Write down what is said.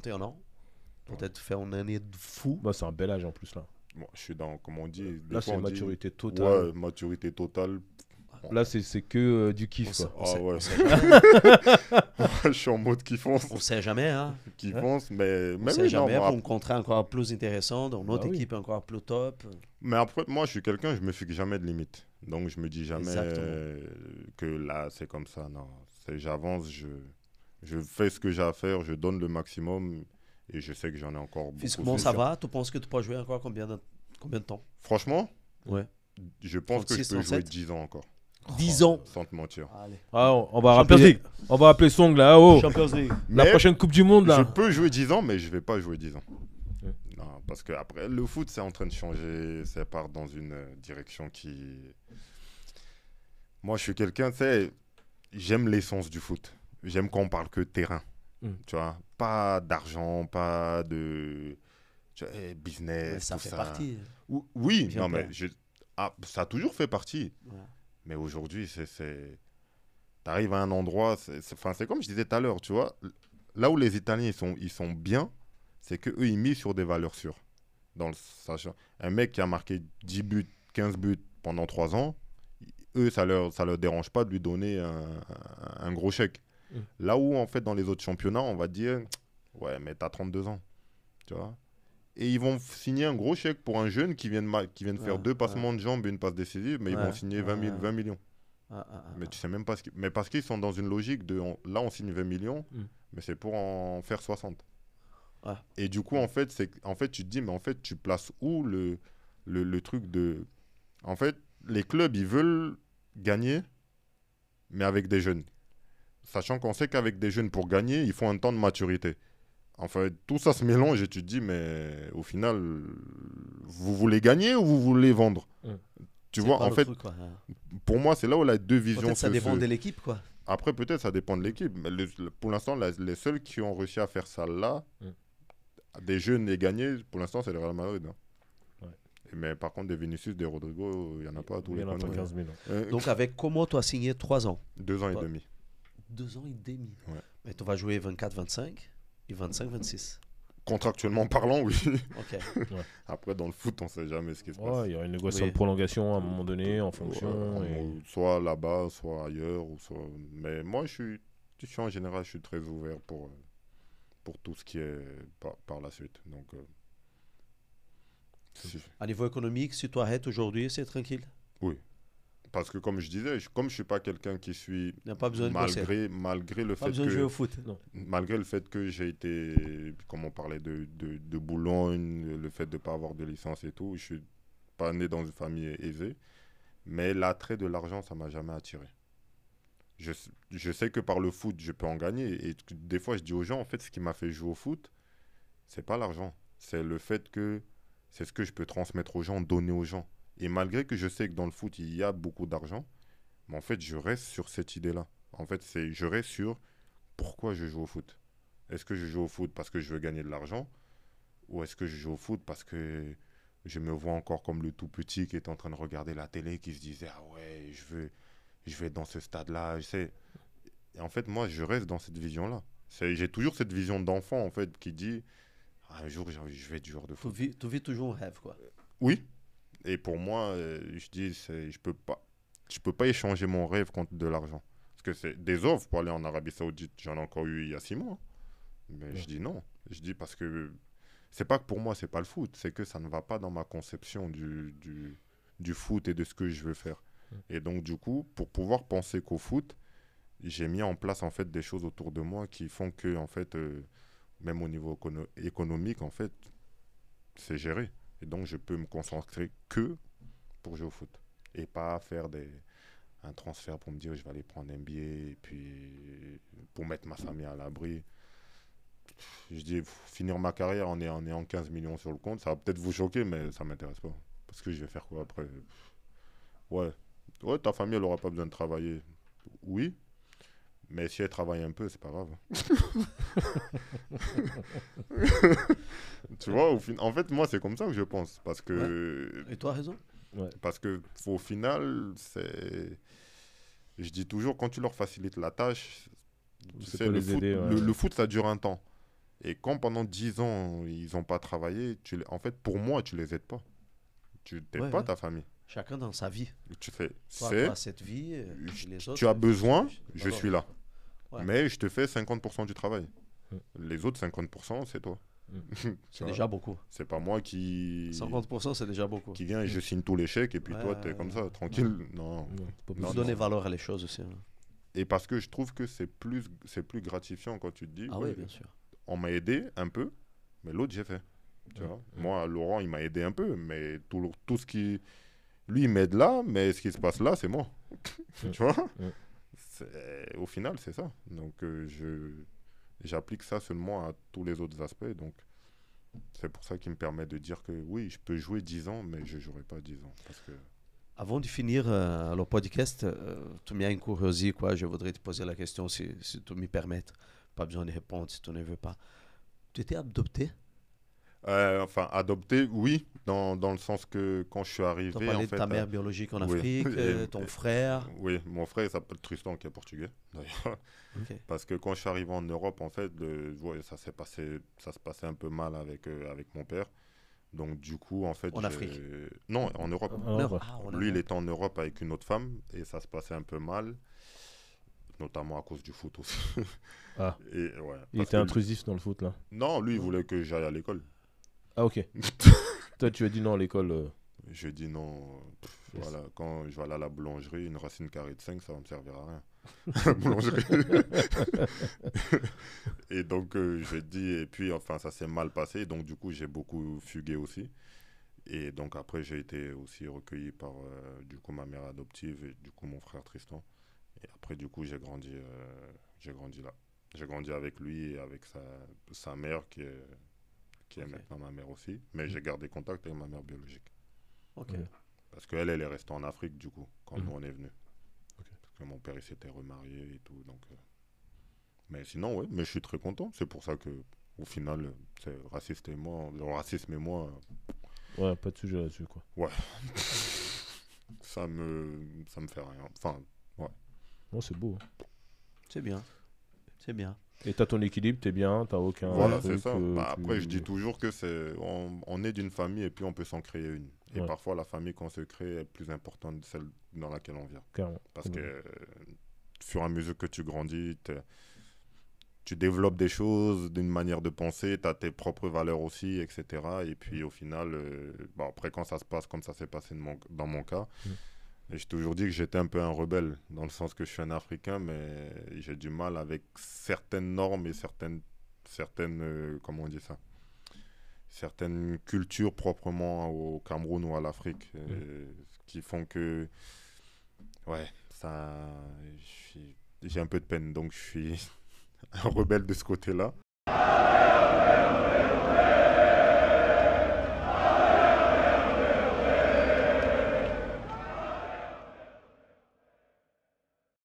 31 ans. peut être fait une année de fou. Bah, c'est un bel âge en plus là. moi je suis dans, comment on dit. Là, c'est maturité totale. Ouais, maturité totale. Là, c'est que euh, du kiff. Ah je suis en mode kiffance. On sait jamais. Hein. Kiffance, mais même. On sait jamais pour me contrat encore plus intéressant, dans notre bah équipe encore plus top. Mais après, moi, je suis quelqu'un, je me fixe jamais de limite. Donc, je me dis jamais euh, que là, c'est comme ça. Non, j'avance, je je fais ce que j'ai à faire, je donne le maximum et je sais que j'en ai encore beaucoup. Physiquement, ça va Tu penses que tu peux jouer encore combien de, combien de temps Franchement Ouais. Je pense que je peux jouer 10 ans encore. 10 ans Sans te mentir. Allez. Ah, on, va rappeler, on va appeler Song là. Oh, oh. La prochaine Coupe du Monde là. Je peux jouer 10 ans, mais je ne vais pas jouer 10 ans. Non, parce que après, le foot, c'est en train de changer. Ça part dans une direction qui. Moi, je suis quelqu'un, tu sais, j'aime l'essence du foot j'aime qu'on parle que terrain. Hmm. Tu vois, pas d'argent, pas de eh, business. ça fait partie. oui, non, mais ah, ça a toujours fait partie. Mais aujourd'hui, c'est. arrives à un endroit, c'est comme je disais tout à l'heure, tu vois, là où les Italiens sont, ils sont bien, c'est qu'eux ils misent sur des valeurs sûres. Dans un mec qui a marqué 10 buts, 15 buts pendant 3 ans, eux, ça leur, ça leur dérange pas de lui donner un gros chèque. Mm. Là où, en fait, dans les autres championnats, on va dire Ouais, mais t'as 32 ans. Tu vois et ils vont signer un gros chèque pour un jeune qui vient de, qui vient faire deux passements de jambes une passe décisive, mais ils vont signer 20, 20 millions. Ah, ah, ah, mais tu sais même pas Mais parce qu'ils sont dans une logique de là, on signe 20 millions, mm. mais c'est pour en faire 60. Et du coup, en fait, c'est, en fait, tu te dis, mais en fait, tu places où le, le, le truc de. En fait, les clubs, ils veulent gagner, mais avec des jeunes. Sachant qu'on sait qu'avec des jeunes, pour gagner, il faut un temps de maturité. en fait tout ça se mélange et tu te dis, mais au final, vous voulez gagner ou vous voulez vendre mm. Tu vois, en fait, pour moi, c'est là où la deux visions ça dépend de l'équipe, quoi. Après, peut-être ça dépend de l'équipe. Mais pour l'instant, les seuls qui ont réussi à faire ça là, mm. des jeunes et gagnés, pour l'instant, c'est le Real Madrid. Hein. Mais par contre, des Vinicius, des Rodrigo, il n'y en a pas tous les 000, hein. euh, Donc, avec comment tu as signé 3 ans 2 ans et demi deux ans et demi. Mais tu vas jouer 24-25 et 25-26. Contractuellement parlant, oui. Après, dans le foot, on ne sait jamais ce qui se passe. Il y aura une négociation de prolongation à un moment donné, en fonction. Soit là-bas, soit ailleurs. Ou soit... Mais moi, je suis, suis en général, je suis très ouvert pour, euh, pour tout ce qui est par, la suite. Donc, À euh, niveau économique, si tu arrêtes aujourd'hui, c'est tranquille Oui, parce que comme je disais, comme je suis pas quelqu'un qui suis pas besoin malgré malgré le pas fait besoin que de jouer au foot, malgré le fait que j'ai été comme on parlait de, de, Boulogne, le fait de pas avoir de licence et tout, je suis pas né dans une famille aisée, mais l'attrait de l'argent ça m'a jamais attiré. Je, je, sais que par le foot, je peux en gagner. Et des fois, je dis aux gens, en fait, ce qui m'a fait jouer au foot, c'est pas l'argent. C'est le fait que c'est ce que je peux transmettre aux gens, donner aux gens. Et malgré que je sais que dans le foot, il y a beaucoup d'argent, mais en fait, je reste sur cette idée-là. En fait, c'est je reste sur pourquoi je joue au foot. Est-ce que je joue au foot parce que je veux gagner de l'argent Ou est-ce que je joue au foot parce que je me vois encore comme le tout petit qui est en train de regarder la télé, qui se disait Ah ouais, je veux, je vais dans ce stade-là. Et en fait, moi, je reste dans cette vision-là. J'ai toujours cette vision d'enfant, en fait, qui dit ah, Un jour, je vais être joueur de foot. Tu vis, tu vis toujours un rêve, quoi. Oui, et pour moi, euh, je dis, je peux pas, je peux pas échanger mon rêve contre de l'argent. Parce que c'est des offres pour aller en Arabie Saoudite, j'en ai encore eu il y a six mois. Mais je dis non. Je dis parce que c'est pas que pour moi, c'est pas le foot, c'est que ça ne va pas dans ma conception du, du, foot et de ce que je veux faire. Et donc, du coup, pour pouvoir penser qu'au foot, j'ai mis en place en fait des choses autour de moi qui font que, en fait, euh, même au niveau économique, en fait, c'est géré. Et donc, je peux me concentrer que pour jouer au foot et pas faire des, un transfert pour me dire je vais aller prendre un billet et puis pour mettre ma famille à l'abri. Je dis finir ma carrière en ayant, en 15 millions sur le compte, ça va peut-être vous choquer, mais ça m'intéresse pas. Parce que je vais faire quoi après Ouais, ouais ta famille, elle n'aura pas besoin de travailler. Oui, mais si elle travaille un peu, c'est pas grave. en fait, moi, c'est comme ça que je pense. Parce que... Et toi, raison ouais. Parce que au final, c'est... Je dis toujours, quand tu leur facilites la tâche, tu sais, le, foot, ça dure un temps. Et quand pendant 10 ans, ils n'ont pas travaillé, tu en fait, pour moi, tu les aides pas. Tu n'aides pas ta famille. Chacun dans sa vie. Tu fais. c'est cette vie, euh, tu as besoin, je suis là. Mais je te fais 50% du travail. Les autres 50%, c'est toi. c'est déjà beaucoup. C'est pas moi qui. 50%, c'est déjà beaucoup. Qui vient et je signe tous les chèques et puis toi toi, t'es comme ça, tranquille. Non. Tu peux donner valeur à les choses aussi. Hein. Et parce que je trouve que c'est plus, plus gratifiant quand tu te dis. Ah oui, bien sûr. On m'a aidé un peu, mais l'autre, j'ai fait. Tu vois moi, Laurent, il m'a aidé un peu, mais tout, tout ce qui. Lui, il m'aide là, mais ce qui se passe là, c'est moi. tu vois Au final, c'est ça. Donc, euh, je J'applique ça seulement à tous les autres aspects. Donc, c'est pour ça qu'il me permet de dire que oui, je peux jouer 10 ans, mais je ne jouerai pas 10 ans. Avant de finir euh, le podcast, euh, tu m'as encouragé, quoi. Je voudrais te poser la question si, si tu me permets. Pas besoin de répondre si tu ne veux pas. Tu étais adopté euh, enfin, adopté, oui, dans, dans, le sens que quand je suis arrivé. Tu en fait, de ta euh, mère biologique en Afrique, euh, ton frère. Oui, mon frère s'appelle Tristan, qui est portugais, d'ailleurs. Parce que quand je suis arrivé en Europe, en fait, ça, s'est passé, ça se passait un peu mal avec, avec mon père. Donc, du coup, en fait. En Afrique Non, en Europe. Ah, lui, il était en Europe avec une autre femme et ça se passait un peu mal notamment à cause du foot aussi. Ah. Et, ouais, il était intrusif dans le foot là Non, lui il voulait que j'aille à l'école. Ah, ok. Toi, tu as dit non à l'école. Euh. J'ai Je dis non. Voilà, quand je vais aller à la boulangerie, une racine carrée de 5, ça ne me servira à rien. La boulangerie. et donc, euh, je dis, et puis, enfin, ça s'est mal passé. Donc, du coup, j'ai beaucoup fugué aussi. Et donc, après, j'ai été aussi recueilli par, euh, du coup, ma mère adoptive et, du coup, mon frère Tristan. Et après, du coup, j'ai grandi, j'ai grandi là. J'ai grandi avec lui et avec sa, sa mère qui est qui est maintenant ma mère aussi. Mais j'ai gardé contact avec ma mère biologique. Ok. Parce qu'elle, elle est restée en Afrique, du coup, quand mhm. nous, on est venus. Parce que mon père, il s'était remarié et tout. Donc, euh. Mais sinon, ouais, mais je suis très content. C'est pour ça que, au final, c'est raciste et moi, le racisme et moi. Euh. Ouais, pas de sujet là-dessus, quoi. Ouais. ça, me, ça me fait rien. Enfin, ouais. Bon c'est beau. Hein. C'est bien. C'est bien. Et as ton équilibre, t'es bien, t'as aucun. Voilà, c'est ça. Euh, bah, après, je dis toujours que c'est, on, est d'une famille et puis on peut s'en créer une. Et parfois, la famille qu'on se crée est plus importante de celle dans laquelle on vient. Parce que, sur euh, un et que tu grandis, tu développes des choses d'une manière de penser, tu as tes propres valeurs aussi, etc. Et puis, au final, euh, après, quand ça se passe comme ça s'est passé dans mon, dans mon cas. J'ai toujours dit que j'étais un peu un rebelle, dans le sens que je suis un Africain, mais j'ai du mal avec certaines normes et certaines, certaines euh, comment on dit ça Certaines cultures proprement au Cameroun ou à l'Afrique, euh, mm. qui font que, ouais, ça, j'ai un peu de peine, donc je suis un rebelle de ce côté-là.